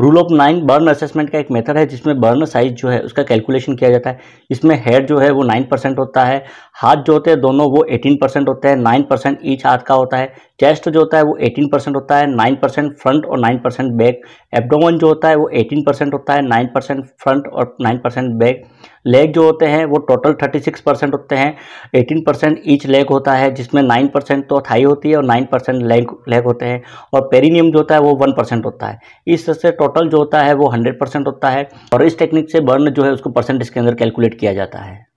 rule of nine burn assessment का एक method है जिसमें बर्न साइज जो है उसका कैलकुलेशन किया जाता है इसमें हेड जो है वो नाइन परसेंट होता है हाथ जो होते हैं दोनों वो 18 परसेंट होते हैं 9 परसेंट ईच हाथ का होता है चेस्ट जो होता है वो 18 परसेंट होता है 9 परसेंट फ्रंट और 9 परसेंट बैक एब्डोमन जो होता है वो 18 परसेंट होता है 9 परसेंट फ्रंट और 9 परसेंट बैक लेग जो होते हैं वो टोटल 36 परसेंट होते हैं 18 परसेंट ईच लेग होता है जिसमें 9 परसेंट तो थाई होती है और 9 परसेंट लेग लेग होते हैं और पेरिनियम जो होता है वो 1 परसेंट होता है इस तरह से टोटल जो होता है वो 100 परसेंट होता है और इस टेक्निक से बर्न जो है उसको परसेंट इसके अंदर कैलकुलेट किया जाता है